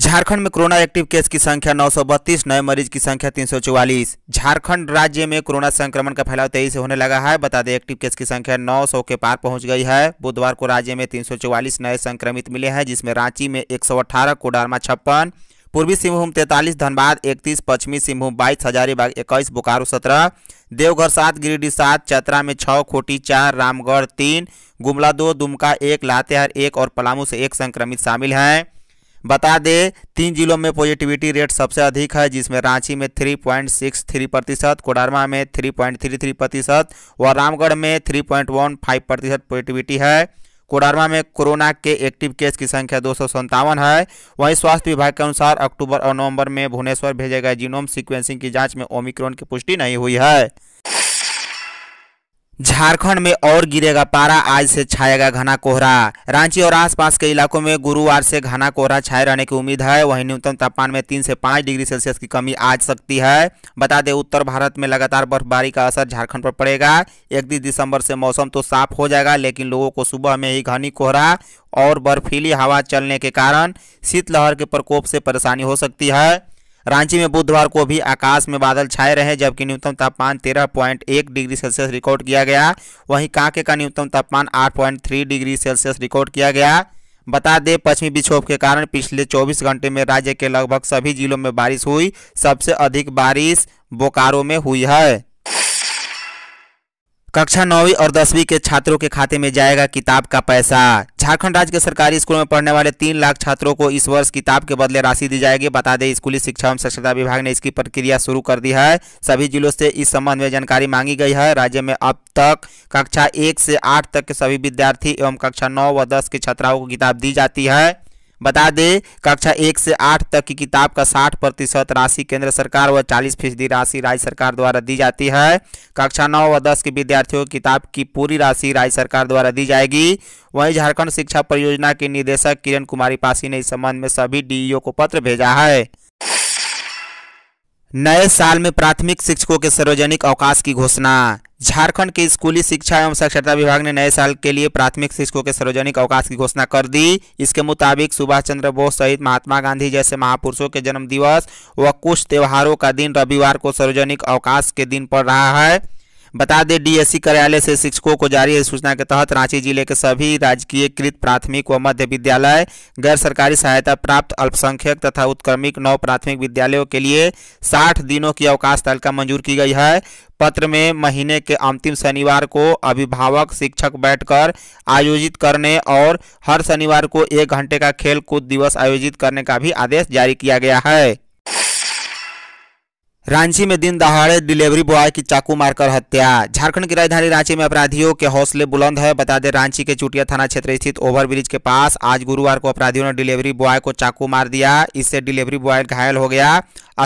झारखंड में corona active case की संख्या नौ नए मरीज की संख्या 344 झारखंड राज्य में कोरोना संक्रमण का फैलाव तेजी से होने लगा है बता दें एक्टिव केस की संख्या 900 के पार पहुंच गई है बुधवार को राज्य में 344 नए संक्रमित मिले हैं जिसमें रांची में एक अठारह कोडरमा छप्पन पूर्वी सिंहभूम तैतालीस धनबाद इकतीस पश्चिमी सिंहभूम बाईस हजारीबाग इक्कीस बोकारो सत्रह देवघर सात गिरिडीह सात चतरा में छः खोटी चार रामगढ़ तीन गुमला दो दुमका एक लातेहार एक और पलामू से एक संक्रमित शामिल हैं बता दें तीन जिलों में पॉजिटिविटी रेट सबसे अधिक है जिसमें रांची में 3.63 प्रतिशत कोडरमा में 3.33 प्रतिशत व रामगढ़ में 3.15 प्रतिशत पॉजिटिविटी है कोडरमा में कोरोना के एक्टिव केस की संख्या दो है वहीं स्वास्थ्य विभाग के अनुसार अक्टूबर और नवंबर में भुवनेश्वर भेजे गए जीनोम सिक्वेंसिंग की जाँच में ओमिक्रॉन की पुष्टि नहीं हुई है झारखंड में और गिरेगा पारा आज से छाएगा घना कोहरा रांची और आसपास के इलाकों में गुरुवार से घना कोहरा छाए रहने की उम्मीद है वहीं न्यूनतम तापमान में तीन से पाँच डिग्री सेल्सियस की कमी आ सकती है बता दें उत्तर भारत में लगातार बर्फबारी का असर झारखंड पर पड़ेगा इकतीस दिसंबर से मौसम तो साफ हो जाएगा लेकिन लोगों को सुबह में ही घनी कोहरा और बर्फीली हवा चलने के कारण शीतलहर के प्रकोप से परेशानी हो सकती है रांची में बुधवार को भी आकाश में बादल छाए रहे जबकि न्यूनतम तापमान 13.1 डिग्री सेल्सियस रिकॉर्ड किया गया वहीं कांके का न्यूनतम तापमान 8.3 डिग्री सेल्सियस रिकॉर्ड किया गया बता दें पश्चिमी विक्षोभ के कारण पिछले 24 घंटे में राज्य के लगभग सभी जिलों में बारिश हुई सबसे अधिक बारिश बोकारो में हुई है कक्षा नौवीं और दसवीं के छात्रों के खाते में जाएगा किताब का पैसा झारखंड राज्य के सरकारी स्कूलों में पढ़ने वाले तीन लाख छात्रों को इस वर्ष किताब के बदले राशि दी जाएगी बता दें स्कूली शिक्षा एवं स्वच्छता विभाग ने इसकी प्रक्रिया शुरू कर दी है सभी जिलों से इस संबंध में जानकारी मांगी गई है राज्य में अब तक कक्षा एक से आठ तक के सभी विद्यार्थी एवं कक्षा नौ व दस के छात्राओं को किताब दी जाती है बता दें कक्षा एक से आठ तक की किताब का साठ प्रतिशत राशि केंद्र सरकार व चालीस फीसदी राशि राज्य सरकार द्वारा दी जाती है कक्षा नौ व दस के विद्यार्थियों की किताब की पूरी राशि राज्य सरकार द्वारा दी जाएगी वहीं झारखंड शिक्षा परियोजना के निदेशक किरण कुमारी पासी ने इस संबंध में सभी डीईओ को पत्र भेजा है नए साल में प्राथमिक शिक्षकों के सार्वजनिक अवकाश की घोषणा झारखंड के स्कूली शिक्षा एवं साक्षरता विभाग ने नए साल के लिए प्राथमिक शिक्षकों के सार्वजनिक अवकाश की घोषणा कर दी इसके मुताबिक सुभाष चंद्र बोस सहित महात्मा गांधी जैसे महापुरुषों के जन्म दिवस व कुछ त्योहारों का दिन रविवार को सार्वजनिक अवकाश के दिन पड़ रहा है बता दें डीएससी e कार्यालय से शिक्षकों को जारी सूचना के तहत रांची जिले के सभी राजकीय कृत प्राथमिक व मध्य विद्यालय गैर सरकारी सहायता प्राप्त अल्पसंख्यक तथा उत्क्रमिक नौ प्राथमिक विद्यालयों के लिए साठ दिनों की अवकाश तालिका मंजूर की गई है पत्र में महीने के अंतिम शनिवार को अभिभावक शिक्षक बैठकर आयोजित करने और हर शनिवार को एक घंटे का खेल कूद दिवस आयोजित करने का भी आदेश जारी किया गया है रांची में दिन दहाड़े डिलीवरी बॉय की चाकू मारकर हत्या झारखंड की राजधानी रांची में अपराधियों के हौसले बुलंद है बता दें रांची के चुटिया थाना क्षेत्र स्थित ओवरब्रिज के पास आज गुरुवार को अपराधियों ने डिलीवरी बॉय को चाकू मार दिया इससे डिलीवरी बॉय घायल हो गया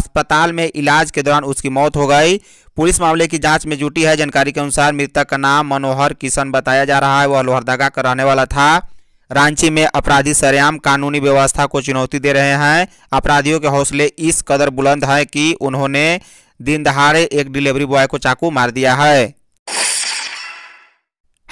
अस्पताल में इलाज के दौरान उसकी मौत हो गई पुलिस मामले की जांच में जुटी है जानकारी के अनुसार मृतक का नाम मनोहर किशन बताया जा रहा है वह लोहरदगा का रहने वाला था रांची में अपराधी सरेआम कानूनी व्यवस्था को चुनौती दे रहे हैं अपराधियों के हौसले इस कदर बुलंद है कि उन्होंने दिन दहाड़े एक डिलीवरी बॉय को चाकू मार दिया है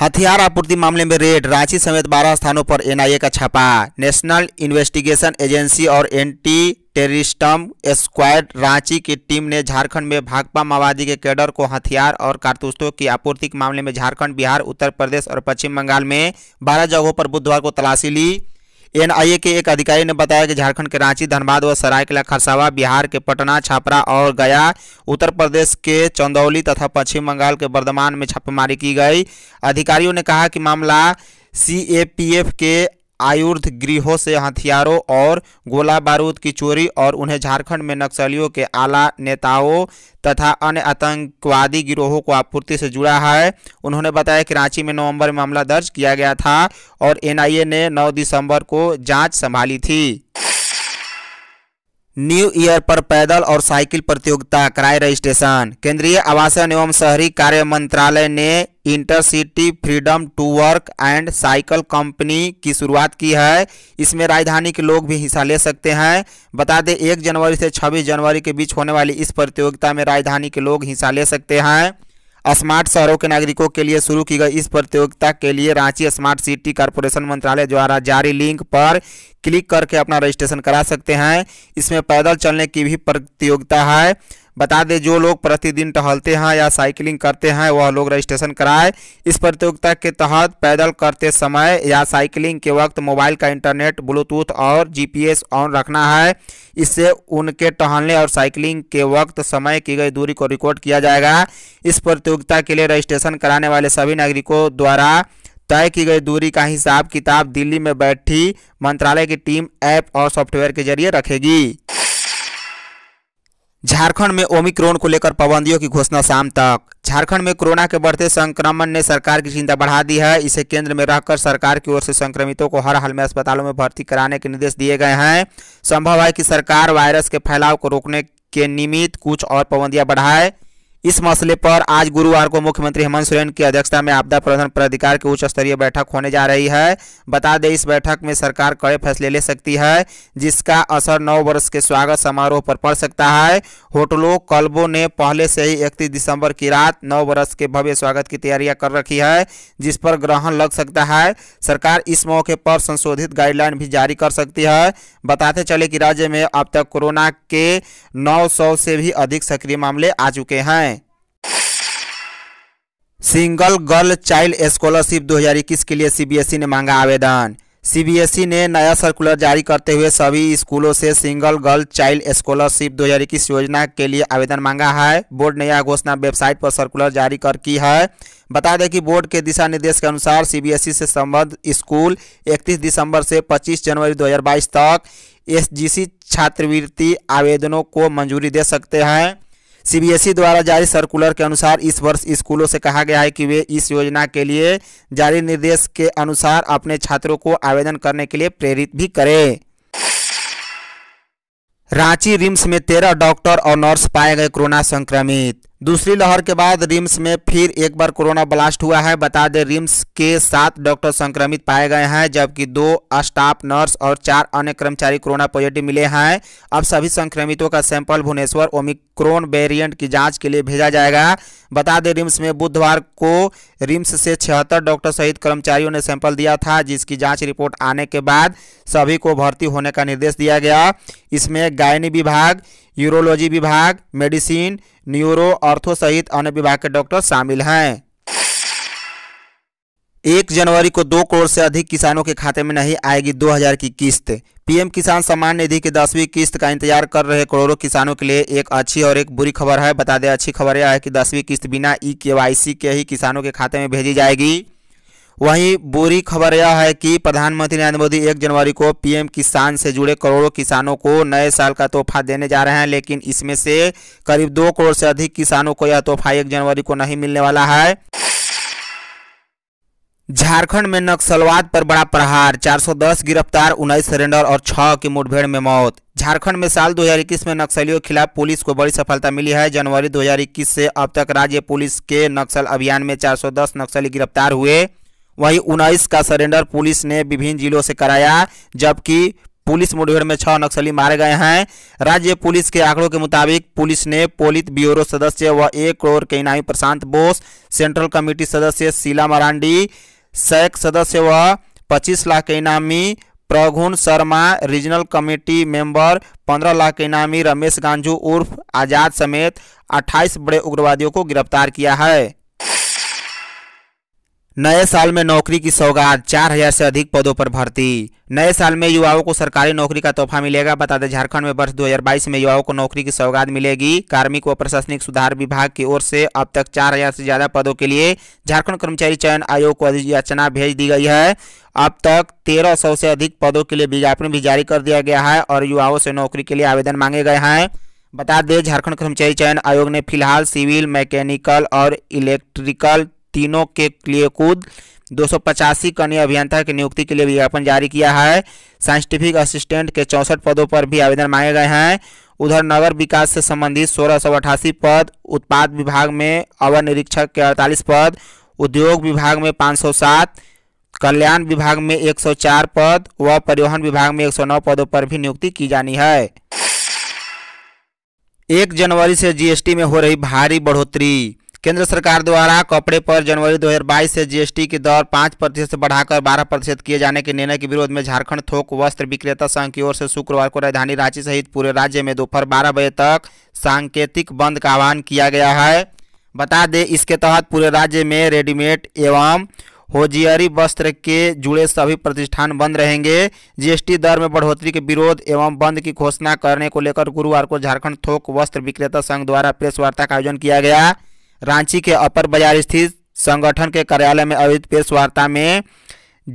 हथियार आपूर्ति मामले में रेड रांची समेत 12 स्थानों पर एनआईए का छापा नेशनल इन्वेस्टिगेशन एजेंसी और एंटी टेरिस्टम स्क्वाड रांची की टीम ने झारखंड में भाकपा माओवादी के कैडर को हथियार और कारतूसों की आपूर्ति के मामले में झारखंड बिहार उत्तर प्रदेश और पश्चिम बंगाल में बारह जगहों पर बुधवार को तलाशी ली एनआईए के एक अधिकारी ने बताया कि झारखंड के रांची धनबाद व सरायकला खरसावा बिहार के पटना छापरा और गया उत्तर प्रदेश के चंदौली तथा पश्चिम बंगाल के बर्धमान में छापेमारी की गई अधिकारियों ने कहा कि मामला सीएपीएफ के आयुर्ध गृहों से हथियारों और गोला बारूद की चोरी और उन्हें झारखंड में नक्सलियों के आला नेताओं तथा अन्य आतंकवादी गिरोहों को आपूर्ति से जुड़ा है उन्होंने बताया कि रांची में नवंबर में मामला दर्ज किया गया था और एनआईए ने 9 दिसंबर को जांच संभाली थी न्यू ईयर पर पैदल और साइकिल प्रतियोगिता कराए रजिस्ट्रेशन केंद्रीय आवासन एवं शहरी कार्य मंत्रालय ने intercity freedom to work and cycle company की शुरुआत की है इसमें राजधानी के लोग भी हिस्सा ले सकते हैं बता दें एक जनवरी से छब्बीस जनवरी के बीच होने वाली इस प्रतियोगिता में राजधानी के लोग हिस्सा ले सकते हैं स्मार्ट शहरों के नागरिकों के लिए शुरू की गई इस प्रतियोगिता के लिए रांची स्मार्ट सिटी कारपोरेशन मंत्रालय द्वारा जारी लिंक पर क्लिक करके अपना रजिस्ट्रेशन करा सकते हैं इसमें पैदल चलने की भी प्रतियोगिता है बता दें जो लोग प्रतिदिन टहलते हैं या साइकिलिंग करते हैं वह लोग रजिस्ट्रेशन कराए इस प्रतियोगिता के तहत पैदल करते समय या साइकिलिंग के वक्त मोबाइल का इंटरनेट ब्लूटूथ और जीपीएस ऑन रखना है इससे उनके टहलने और साइकिलिंग के वक्त समय की गई दूरी को रिकॉर्ड किया जाएगा इस प्रतियोगिता के लिए रजिस्ट्रेशन कराने वाले सभी नागरिकों द्वारा तय की गई दूरी का हिसाब किताब दिल्ली में बैठी मंत्रालय की टीम ऐप और सॉफ्टवेयर के जरिए रखेगी झारखंड में ओमिक्रोन को लेकर पाबंदियों की घोषणा शाम तक झारखंड में कोरोना के बढ़ते संक्रमण ने सरकार की चिंता बढ़ा दी है इसे केंद्र में रहकर सरकार की ओर से संक्रमितों को हर हाल में अस्पतालों में भर्ती कराने के निर्देश दिए गए हैं संभव है कि सरकार वायरस के फैलाव को रोकने के निमित्त कुछ और पाबंदियां बढ़ाए इस मसले पर आज गुरुवार को मुख्यमंत्री हेमंत सोरेन की अध्यक्षता में आपदा प्रबंधन प्राधिकार की उच्च स्तरीय बैठक होने जा रही है बता दें इस बैठक में सरकार कड़े फैसले ले सकती है जिसका असर नौ वर्ष के स्वागत समारोह पर पड़ सकता है होटलों कल्बों ने पहले से ही इकतीस दिसंबर की रात नौ वर्ष के भव्य स्वागत की तैयारियां कर रखी है जिस पर ग्रहण लग सकता है सरकार इस मौके पर संशोधित गाइडलाइन भी जारी कर सकती है बताते चले कि राज्य में अब तक कोरोना के 900 से भी अधिक सक्रिय मामले आ चुके हैं सिंगल गर्ल चाइल्ड स्कॉलरशिप 2021 के लिए सीबीएसई e ने मांगा आवेदन सीबीएसई e ने नया सर्कुलर जारी करते हुए सभी स्कूलों से सिंगल गर्ल चाइल्ड स्कॉलरशिप 2021 योजना के लिए आवेदन मांगा है बोर्ड ने यह घोषणा वेबसाइट पर सर्कुलर जारी कर की है बता दें कि बोर्ड के दिशा निर्देश के अनुसार सीबीएसई e से संबद्ध स्कूल 31 दिसंबर से 25 जनवरी 2022 तक एसजीसी छात्रवृत्ति आवेदनों को मंजूरी दे सकते हैं सीबीएसई द्वारा जारी सर्कुलर के अनुसार इस वर्ष स्कूलों से कहा गया है कि वे इस योजना के लिए जारी निर्देश के अनुसार अपने छात्रों को आवेदन करने के लिए प्रेरित भी करें रांची रिम्स में तेरह डॉक्टर और नर्स पाए गए कोरोना संक्रमित दूसरी लहर के बाद रिम्स में फिर एक बार कोरोना ब्लास्ट हुआ है बता दें रिम्स के सात डॉक्टर संक्रमित पाए गए हैं जबकि दो स्टाफ नर्स और चार अन्य कर्मचारी कोरोना पॉजिटिव मिले हैं अब सभी संक्रमितों का सैंपल भुवनेश्वर ओमिक्रोन वेरिएंट की जांच के लिए भेजा जाएगा बता दें रिम्स में बुधवार को रिम्स से छिहत्तर डॉक्टर सहित कर्मचारियों ने सैंपल दिया था जिसकी जाँच रिपोर्ट आने के बाद सभी को भर्ती होने का निर्देश दिया गया इसमें गायनी विभाग यूरोलॉजी विभाग मेडिसिन न्यूरो ऑर्थो सहित अन्य विभाग के डॉक्टर शामिल हैं एक जनवरी को दो करोड़ से अधिक किसानों के खाते में नहीं आएगी 2000 की किस्त पीएम किसान सम्मान निधि की दसवीं किस्त का इंतजार कर रहे करोड़ों किसानों के लिए एक अच्छी और एक बुरी खबर है बता दें अच्छी खबर यह है कि दसवीं किस्त बिना ई के के ही किसानों के खाते में भेजी जाएगी वहीं बुरी खबर यह है कि प्रधानमंत्री नरेंद्र मोदी एक जनवरी को पीएम किसान से जुड़े करोड़ों किसानों को नए साल का तोहफा देने जा रहे हैं लेकिन इसमें से करीब दो करोड़ से अधिक किसानों को यह तोहफा एक जनवरी को नहीं मिलने वाला है झारखंड में नक्सलवाद पर बड़ा प्रहार 410 गिरफ्तार उन्नीस सरेंडर और छह की मुठभेड़ में मौत झारखंड में साल 2021 में नक्सलियों के खिलाफ पुलिस को बड़ी सफलता मिली है जनवरी 2021 से अब तक राज्य पुलिस के नक्सल अभियान में 410 नक्सली गिरफ्तार हुए वहीं उन्नीस का सरेंडर पुलिस ने विभिन्न जिलों से कराया जबकि पुलिस मुठभेड़ में छह नक्सली मारे गए हैं राज्य पुलिस के आंकड़ों के मुताबिक पुलिस ने पोलित ब्यूरो सदस्य व एक करोड़ के इनामी प्रशांत बोस सेंट्रल कमेटी सदस्य शीला मरांडी सैक सदस्य व पच्चीस लाख के इनामी Praghun Sharma regional committee member 15 lakh के इनामी रमेश गांजू उर्फ आजाद समेत 28 बड़े उग्रवादियों को गिरफ्तार किया है नए साल में नौकरी की सौगात चार हजार से अधिक पदों पर भर्ती नए साल में युवाओं को सरकारी नौकरी का तोहफा मिलेगा बता दें झारखंड में वर्ष 2022 में युवाओं को नौकरी की सौगात मिलेगी कार्मिक व प्रशासनिक सुधार विभाग की ओर से अब तक चार हजार से ज्यादा पदों के लिए झारखंड कर्मचारी चयन आयोग को अधियाचना भेज दी गई है अब तक सौ से अधिक पदों के लिए विज्ञापन भी जारी कर दिया गया है और युवाओं से नौकरी के लिए आवेदन मांगे गए हैं बता दें झारखंड कर्मचारी चयन आयोग ने फिलहाल सिविल मैकेनिकल और इलेक्ट्रिकल तीनों के लिए खुद दो कन्या अभियंता की नियुक्ति के लिए विज्ञापन जारी किया है साइंटिफिक असिस्टेंट के चौंसठ पदों पर भी आवेदन मांगे गए हैं उधर नगर विकास से संबंधित सोलह पद उत्पाद विभाग में अवर निरीक्षक के अड़तालीस पद उद्योग विभाग में 507 कल्याण विभाग में 104 पद व परिवहन विभाग में 109 पदों पर भी नियुक्ति की जानी है एक जनवरी से जीएसटी में हो रही भारी बढ़ोतरी केंद्र सरकार द्वारा कपड़े पर जनवरी 2022 से जीएसटी की दर पाँच प्रतिशत से बढ़ाकर बारह प्रतिशत किए जाने के निर्णय के विरोध में झारखंड थोक वस्त्र विक्रेता संघ की ओर से शुक्रवार को राजधानी रांची सहित पूरे राज्य में दोपहर बारह बजे तक सांकेतिक बंद का आह्वान किया गया है बता दें इसके तहत पूरे राज्य में रेडीमेड एवं होजियरी वस्त्र के जुड़े सभी प्रतिष्ठान बंद रहेंगे जीएसटी दर में बढ़ोतरी के विरोध एवं बंद की घोषणा करने को लेकर गुरुवार को झारखंड थोक वस्त्र विक्रेता संघ द्वारा प्रेस वार्ता का आयोजन किया गया रांची के अपर बाजार स्थित संगठन के कार्यालय में आयोजित प्रेस वार्ता में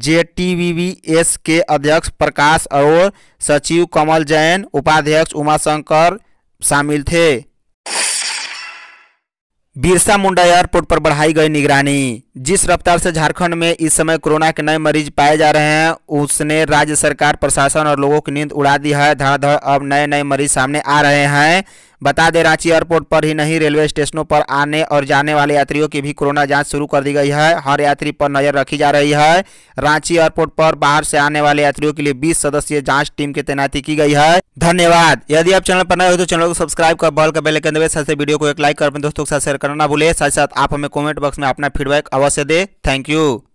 जे के अध्यक्ष प्रकाश और सचिव कमल जैन उपाध्यक्ष उमाशंकर शामिल थे बिरसा मुंडा एयरपोर्ट पर बढ़ाई गई निगरानी जिस रफ्तार से झारखंड में इस समय कोरोना के नए मरीज पाए जा रहे हैं उसने राज्य सरकार प्रशासन और लोगों की नींद उड़ा दी है धड़ाधड़ अब नए नए मरीज सामने आ रहे हैं बता दें रांची एयरपोर्ट पर ही नहीं रेलवे स्टेशनों पर आने और जाने वाले यात्रियों की भी कोरोना जांच शुरू कर दी गई है हर यात्री पर नजर रखी जा रही है रांची एयरपोर्ट पर बाहर से आने वाले यात्रियों के लिए 20 सदस्यीय जांच टीम की तैनाती की गई है धन्यवाद यदि आप चैनल पर नए हो तो चैनल को सब्सक्राइब कर बल का के अंदर साथ वीडियो को एक लाइक कर अपने दोस्तों के साथ शेयर करना ना भूले साथ साथ आप हमें कॉमेंट बॉक्स में अपना फीडबैक अवश्य दे थैंक यू